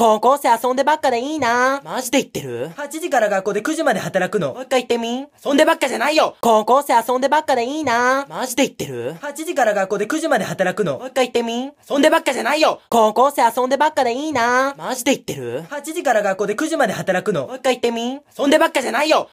高校生遊んでばっかでいいな。マジで言ってる ?8 時から学校で9時まで働くの。もう一回言ってみ遊んでばっかじゃないよ高校生遊んでばっかでいいな。マジで言ってる ?8 時から学校で9時まで働くの。もう一回言ってみ遊んでばっかじゃないよ高校生遊んでばっかでいいな。マジで言ってる ?8 時から学校で9時まで働くの。もう一回言ってみ遊んでばっかじゃないよ